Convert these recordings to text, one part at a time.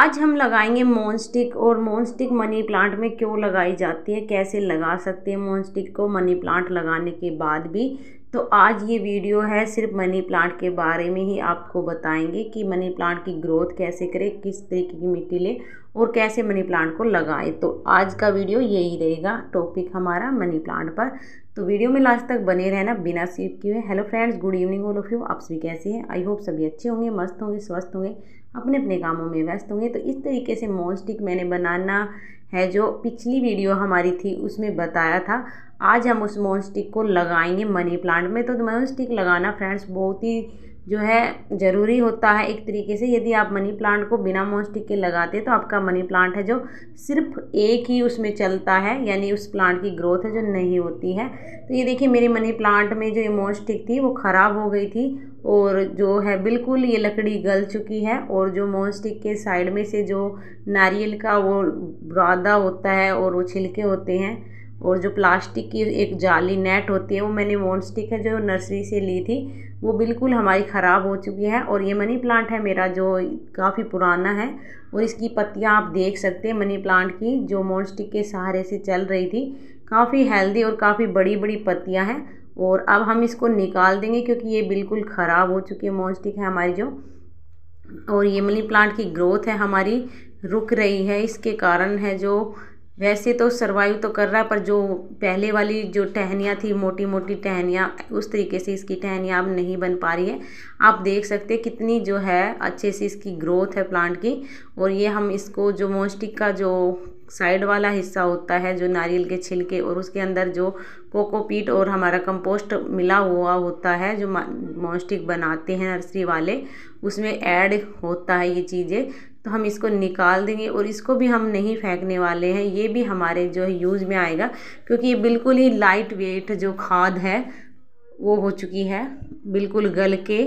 आज हम लगाएंगे मोनस्टिक और मोनस्टिक मनी प्लांट में क्यों लगाई जाती है कैसे लगा सकते हैं मोनस्टिक को मनी प्लांट लगाने के बाद भी तो आज ये वीडियो है सिर्फ मनी प्लांट के बारे में ही आपको बताएंगे कि मनी प्लांट की ग्रोथ कैसे करें किस तरीके की मिट्टी ले और कैसे मनी प्लांट को लगाएं तो आज का वीडियो यही रहेगा टॉपिक हमारा मनी प्लांट पर तो वीडियो में लास्ट तक बने रहना बिना सीप किए hello friends good evening all of you आप सभी कैसे हैं आई होप सभी अच्छे होंगे मस्त होंगे स्वस्थ होंगे अपने अपने कामों में व्यस्त होंगे तो इस तरीके से मॉल स्टिक मैंने बनाना है जो पिछली वीडियो हमारी थी उसमें बताया था आज हम उस मॉल स्टिक को लगाएंगे मनी प्लांट में तो मॉल स्टिक लगाना फ्रेंड्स बहुत ही जो है ज़रूरी होता है एक तरीके से यदि आप मनी प्लांट को बिना मोस्टिक के लगाते तो आपका मनी प्लांट है जो सिर्फ एक ही उसमें चलता है यानी उस प्लांट की ग्रोथ है जो नहीं होती है तो ये देखिए मेरे मनी प्लांट में जो ये मोस्टिक थी वो ख़राब हो गई थी और जो है बिल्कुल ये लकड़ी गल चुकी है और जो मोस्टिक के साइड में से जो नारियल का वो ब्रादा होता है और वो छिलके होते हैं और जो प्लास्टिक की एक जाली नेट होती है वो मैंने मोन स्टिक है जो नर्सरी से ली थी वो बिल्कुल हमारी ख़राब हो चुकी है और ये मनी प्लांट है मेरा जो काफ़ी पुराना है और इसकी पत्तियाँ आप देख सकते हैं मनी प्लांट की जो मोन स्टिक के सहारे से चल रही थी काफ़ी हेल्दी और काफ़ी बड़ी बड़ी पत्तियाँ हैं और अब हम इसको निकाल देंगे क्योंकि ये बिल्कुल ख़राब हो चुकी है मोन स्टिक है हमारी जो और ये मनी प्लांट की ग्रोथ है हमारी रुक रही है इसके कारण है जो वैसे तो सर्वाइव तो कर रहा है पर जो पहले वाली जो टहनियाँ थी मोटी मोटी टहनियाँ उस तरीके से इसकी टहनियाँ अब नहीं बन पा रही है आप देख सकते हैं कितनी जो है अच्छे से इसकी ग्रोथ है प्लांट की और ये हम इसको जो मोस्टिक का जो साइड वाला हिस्सा होता है जो नारियल के छिलके और उसके अंदर जो कोकोपीट और हमारा कंपोस्ट मिला हुआ होता है जो मोस्टिक बनाते हैं नर्सरी वाले उसमें ऐड होता है ये चीज़ें तो हम इसको निकाल देंगे और इसको भी हम नहीं फेंकने वाले हैं ये भी हमारे जो है यूज़ में आएगा क्योंकि ये बिल्कुल ही लाइट वेट जो खाद है वो हो चुकी है बिल्कुल गल के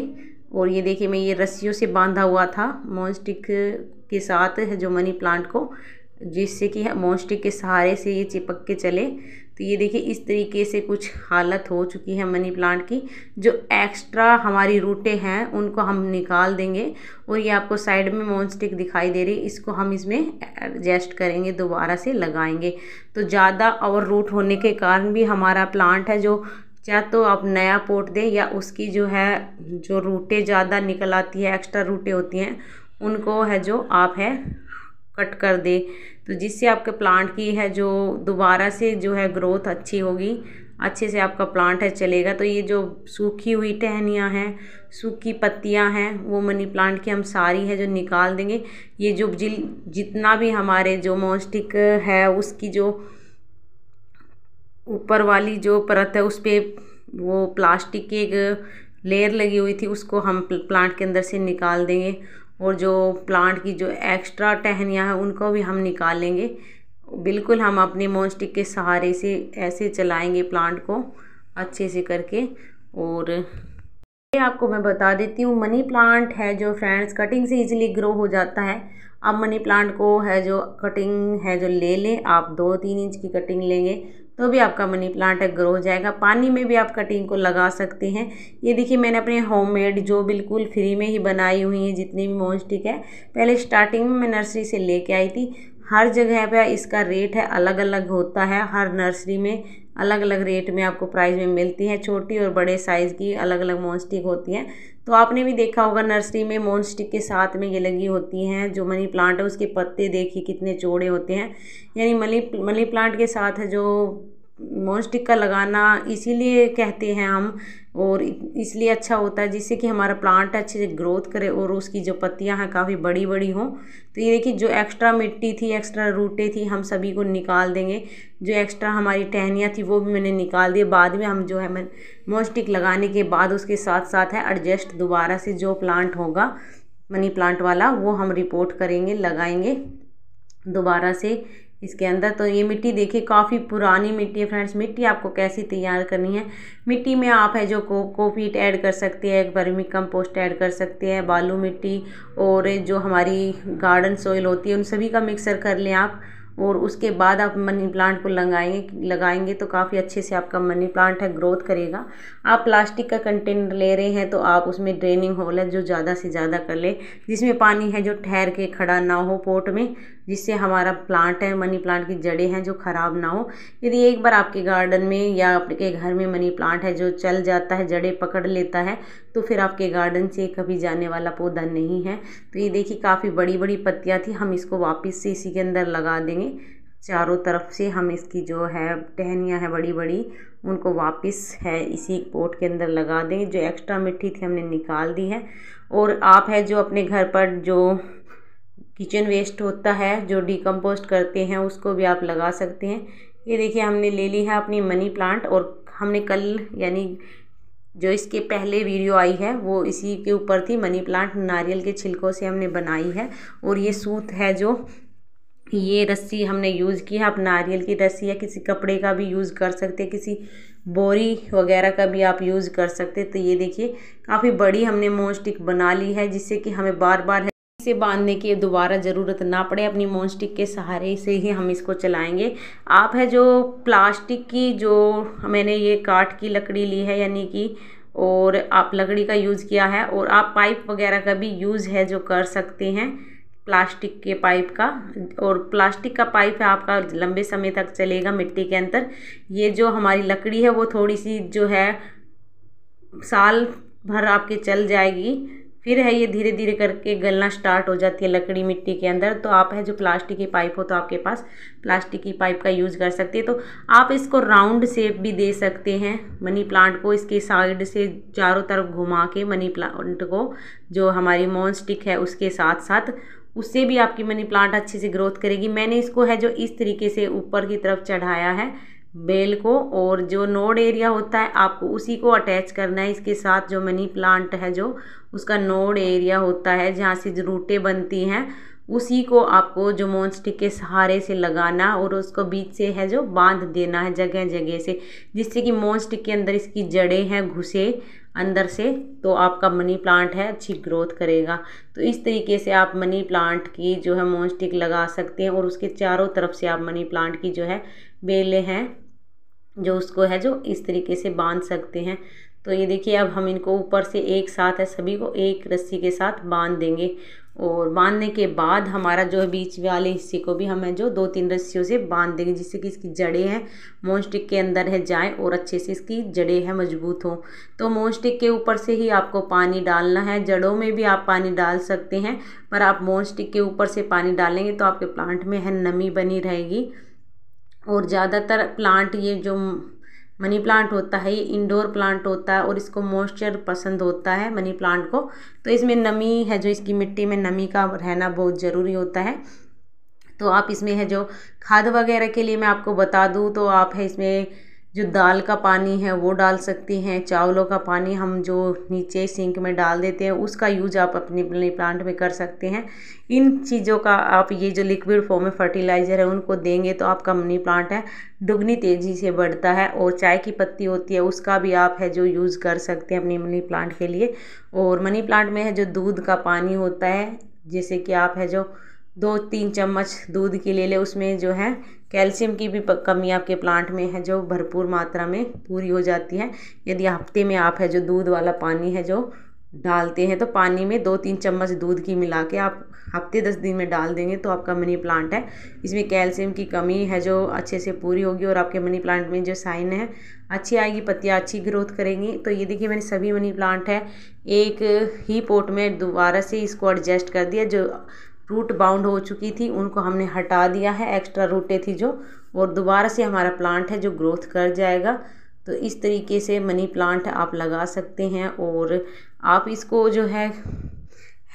और ये देखिए मैं ये रस्सियों से बांधा हुआ था मॉन्स्टिक के साथ जो मनी प्लांट को जिससे कि मॉन्स्टिक के सहारे से ये चिपक के चले तो ये देखिए इस तरीके से कुछ हालत हो चुकी है मनी प्लांट की जो एक्स्ट्रा हमारी रूटें हैं उनको हम निकाल देंगे और ये आपको साइड में मोन स्टिक दिखाई दे रही है इसको हम इसमें एडजस्ट करेंगे दोबारा से लगाएंगे तो ज़्यादा और रूट होने के कारण भी हमारा प्लांट है जो चाहे तो आप नया पोट दें या उसकी जो है जो रूटें ज़्यादा निकल आती है एक्स्ट्रा रूटें होती हैं उनको है जो आप है कट कर दे तो जिससे आपके प्लांट की है जो दोबारा से जो है ग्रोथ अच्छी होगी अच्छे से आपका प्लांट है चलेगा तो ये जो सूखी हुई टहनियाँ हैं सूखी पत्तियाँ हैं वो मनी प्लांट की हम सारी है जो निकाल देंगे ये जो जिल जितना भी हमारे जो मोस्टिक है उसकी जो ऊपर वाली जो परत है उस पर वो प्लास्टिक की एक लेयर लगी हुई थी उसको हम प्लांट के अंदर से निकाल देंगे और जो प्लांट की जो एक्स्ट्रा टहनियाँ हैं उनको भी हम निकालेंगे बिल्कुल हम अपने मोनस्टिक के सहारे से ऐसे चलाएंगे प्लांट को अच्छे से करके और ये आपको मैं बता देती हूँ मनी प्लांट है जो फ्रेंड्स कटिंग से इजीली ग्रो हो जाता है आप मनी प्लांट को है जो कटिंग है जो ले लें आप दो तीन इंच की कटिंग लेंगे तो भी आपका मनी प्लांट है ग्रो हो जाएगा पानी में भी आप कटिंग को लगा सकते हैं ये देखिए मैंने अपने होममेड जो बिल्कुल फ्री में ही बनाई हुई है जितनी भी मोस्टिक है पहले स्टार्टिंग में मैं नर्सरी से लेके आई थी हर जगह पे इसका रेट है अलग अलग होता है हर नर्सरी में अलग अलग रेट में आपको प्राइस में मिलती हैं छोटी और बड़े साइज़ की अलग अलग स्टिक होती हैं तो आपने भी देखा होगा नर्सरी में स्टिक के साथ में ये लगी होती हैं जो मनी प्लांट है उसके पत्ते देखिए कितने चौड़े होते हैं यानी मनी मनी प्लांट के साथ जो मोम टिक्का लगाना इसीलिए कहते हैं हम और इसलिए अच्छा होता है जिससे कि हमारा प्लांट अच्छे से ग्रोथ करे और उसकी जो पत्तियां हैं काफ़ी बड़ी बड़ी हों तो ये देखिए जो एक्स्ट्रा मिट्टी थी एक्स्ट्रा रूटें थी हम सभी को निकाल देंगे जो एक्स्ट्रा हमारी टहनियाँ थी वो भी मैंने निकाल दिए बाद में हम जो है मैं मोस्टिक लगाने के बाद उसके साथ साथ है एडजस्ट दोबारा से जो प्लांट होगा मनी प्लांट वाला वो हम रिपोर्ट करेंगे लगाएंगे दोबारा से इसके अंदर तो ये मिट्टी देखिए काफ़ी पुरानी मिट्टी है फ्रेंड्स मिट्टी आपको कैसी तैयार करनी है मिट्टी में आप है जो को कोपीट ऐड कर सकते हैं वर्मी कंपोस्ट ऐड कर सकते हैं बालू मिट्टी और जो हमारी गार्डन सोइल होती है उन सभी का मिक्सर कर लें आप और उसके बाद आप मनी प्लांट को लगाएंगे लगाएंगे तो काफ़ी अच्छे से आपका मनी प्लांट है ग्रोथ करेगा आप प्लास्टिक का कंटेनर ले रहे हैं तो आप उसमें ड्रेनिंग होल है जो ज़्यादा से ज़्यादा कर ले जिसमें पानी है जो ठहर के खड़ा ना हो पोट में जिससे हमारा प्लांट है मनी प्लांट की जड़ें हैं जो ख़राब ना हो यदि एक बार आपके गार्डन में या आपके घर में मनी प्लांट है जो चल जाता है जड़ें पकड़ लेता है तो फिर आपके गार्डन से कभी जाने वाला पौधा नहीं है तो ये देखिए काफ़ी बड़ी बड़ी पत्तियाँ थी हम इसको वापस से इसी के अंदर लगा देंगे चारों तरफ से हम इसकी जो है टहनियाँ हैं बड़ी बड़ी उनको वापस है इसी पोट के अंदर लगा देंगे जो एक्स्ट्रा मिट्टी थी हमने निकाल दी है और आप है जो अपने घर पर जो किचन वेस्ट होता है जो डिकम्पोस्ट करते हैं उसको भी आप लगा सकते हैं ये देखिए हमने ले ली है अपनी मनी प्लांट और हमने कल यानी जो इसके पहले वीडियो आई है वो इसी के ऊपर थी मनी प्लांट नारियल के छिलकों से हमने बनाई है और ये सूत है जो ये रस्सी हमने यूज़ की है आप नारियल की रस्सी या किसी कपड़े का भी यूज़ कर सकते हैं किसी बोरी वगैरह का भी आप यूज़ कर सकते तो ये देखिए काफ़ी बड़ी हमने मोस्टिक बना ली है जिससे कि हमें बार बार से बांधने की दोबारा ज़रूरत ना पड़े अपनी मोनस्टिक के सहारे से ही हम इसको चलाएंगे आप है जो प्लास्टिक की जो मैंने ये काट की लकड़ी ली है यानी कि और आप लकड़ी का यूज़ किया है और आप पाइप वगैरह का भी यूज़ है जो कर सकते हैं प्लास्टिक के पाइप का और प्लास्टिक का पाइप है आपका लंबे समय तक चलेगा मिट्टी के अंदर ये जो हमारी लकड़ी है वो थोड़ी सी जो है साल भर आपके चल जाएगी फिर है ये धीरे धीरे करके गलना स्टार्ट हो जाती है लकड़ी मिट्टी के अंदर तो आप है जो प्लास्टिक की पाइप हो तो आपके पास प्लास्टिक की पाइप का यूज़ कर सकते हैं तो आप इसको राउंड शेप भी दे सकते हैं मनी प्लांट को इसके साइड से चारों तरफ घुमा के मनी प्लांट को जो हमारी मॉन स्टिक है उसके साथ साथ उससे भी आपकी मनी प्लांट अच्छे से ग्रोथ करेगी मैंने इसको है जो इस तरीके से ऊपर की तरफ चढ़ाया है बेल को और जो नोड एरिया होता है आपको उसी को अटैच करना है इसके साथ जो मनी प्लांट है जो उसका नोड एरिया होता है जहाँ से रूटें बनती हैं उसी को आपको जो मोनस्टिक के सहारे से लगाना और उसको बीच से है जो बांध देना है जगह जगह से जिससे कि मोनस्टिक के अंदर इसकी जड़ें हैं घुसे अंदर से तो आपका मनी प्लांट है अच्छी ग्रोथ करेगा तो इस तरीके से आप मनी प्लांट की जो है मोनस्टिक लगा सकते हैं और उसके चारों तरफ से आप मनी प्लांट की जो है बेलें हैं जो उसको है जो इस तरीके से बांध सकते हैं तो ये देखिए अब हम इनको ऊपर से एक साथ है सभी को एक रस्सी के साथ बांध देंगे और बांधने के बाद हमारा जो है बीच वाले हिस्से को भी हमें जो दो तीन रस्सियों से बांध देंगे जिससे कि इसकी जड़ें हैं मोनस्टिक के अंदर है जाएं और अच्छे से इसकी जड़ें हैं मजबूत हों तो मोनस्टिक के ऊपर से ही आपको पानी डालना है जड़ों में भी आप पानी डाल सकते हैं पर आप मोनस्टिक के ऊपर से पानी डालेंगे तो आपके प्लांट में है नमी बनी रहेगी और ज़्यादातर प्लांट ये जो मनी प्लांट होता है ये इंडोर प्लांट होता है और इसको मॉइस्चर पसंद होता है मनी प्लांट को तो इसमें नमी है जो इसकी मिट्टी में नमी का रहना बहुत ज़रूरी होता है तो आप इसमें है जो खाद वगैरह के लिए मैं आपको बता दूँ तो आप है इसमें जो दाल का पानी है वो डाल सकती हैं चावलों का पानी हम जो नीचे सिंक में डाल देते हैं उसका यूज आप अपने अपने प्लांट में कर सकते हैं इन चीज़ों का आप ये जो लिक्विड फॉर्म में फर्टिलाइज़र है उनको देंगे तो आपका मनी प्लांट है दुगनी तेज़ी से बढ़ता है और चाय की पत्ती होती है उसका भी आप है जो यूज़ कर सकते हैं अपनी मनी प्लांट के लिए और मनी प्लांट में है जो दूध का पानी होता है जैसे कि आप है जो दो तीन चम्मच दूध की ले ले उसमें जो है कैल्शियम की भी कमी आपके प्लांट में है जो भरपूर मात्रा में पूरी हो जाती है यदि हफ्ते में आप है जो दूध वाला पानी है जो डालते हैं तो पानी में दो तीन चम्मच दूध की मिला के आप हफ्ते दस दिन में डाल देंगे तो आपका मनी प्लांट है इसमें कैल्शियम की कमी है जो अच्छे से पूरी होगी और आपके मनी प्लांट में जो साइन है अच्छी आएगी पत्तियाँ अच्छी ग्रोथ करेंगी तो ये देखिए मैंने सभी मनी प्लांट है एक ही पोट में दोबारा से इसको एडजस्ट कर दिया जो रूट बाउंड हो चुकी थी उनको हमने हटा दिया है एक्स्ट्रा रूटें थी जो और दोबारा से हमारा प्लांट है जो ग्रोथ कर जाएगा तो इस तरीके से मनी प्लांट आप लगा सकते हैं और आप इसको जो है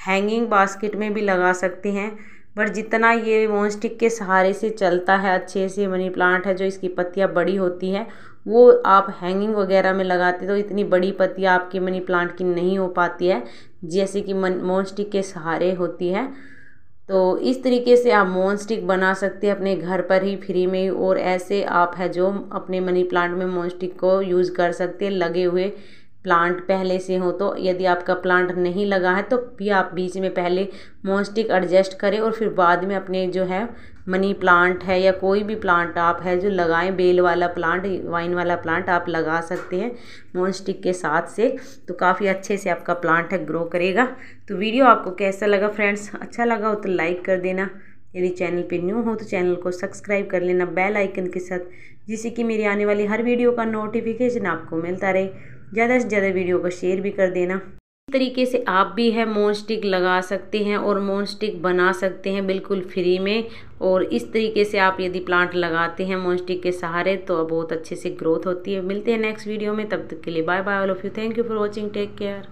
हैंगिंग बास्केट में भी लगा सकते हैं बट जितना ये मोनस्टिक के सहारे से चलता है अच्छे से मनी प्लांट है जो इसकी पत्तियाँ बड़ी होती हैं वो आप हैंगिंग वगैरह में लगाते तो इतनी बड़ी पत्तियाँ आपके मनी प्लांट की नहीं हो पाती है जैसे कि मन मोनस्टिक के सहारे होती है तो इस तरीके से आप मोन स्टिक बना सकते हैं अपने घर पर ही फ्री में और ऐसे आप है जो अपने मनी प्लांट में मोन स्टिक को यूज़ कर सकते हैं लगे हुए प्लांट पहले से हो तो यदि आपका प्लांट नहीं लगा है तो भी आप बीच में पहले मोस्टिक एडजस्ट करें और फिर बाद में अपने जो है मनी प्लांट है या कोई भी प्लांट आप है जो लगाएं बेल वाला प्लांट वाइन वाला प्लांट आप लगा सकते हैं मोस्टिक के साथ से तो काफ़ी अच्छे से आपका प्लांट है ग्रो करेगा तो वीडियो आपको कैसा लगा फ्रेंड्स अच्छा लगा हो तो लाइक कर देना यदि चैनल पे न्यू हो तो चैनल को सब्सक्राइब कर लेना बेल आइकन के साथ जिससे कि मेरी आने वाली हर वीडियो का नोटिफिकेशन आपको मिलता रहे ज़्यादा से ज़्यादा वीडियो को शेयर भी कर देना इस तरीके से आप भी है मोन स्टिक लगा सकते हैं और मोन स्टिक बना सकते हैं बिल्कुल फ्री में और इस तरीके से आप यदि प्लांट लगाते हैं मोन स्टिक के सहारे तो बहुत अच्छे से ग्रोथ होती है मिलते हैं नेक्स्ट वीडियो में तब तक के लिए bye bye all of you thank you for watching take care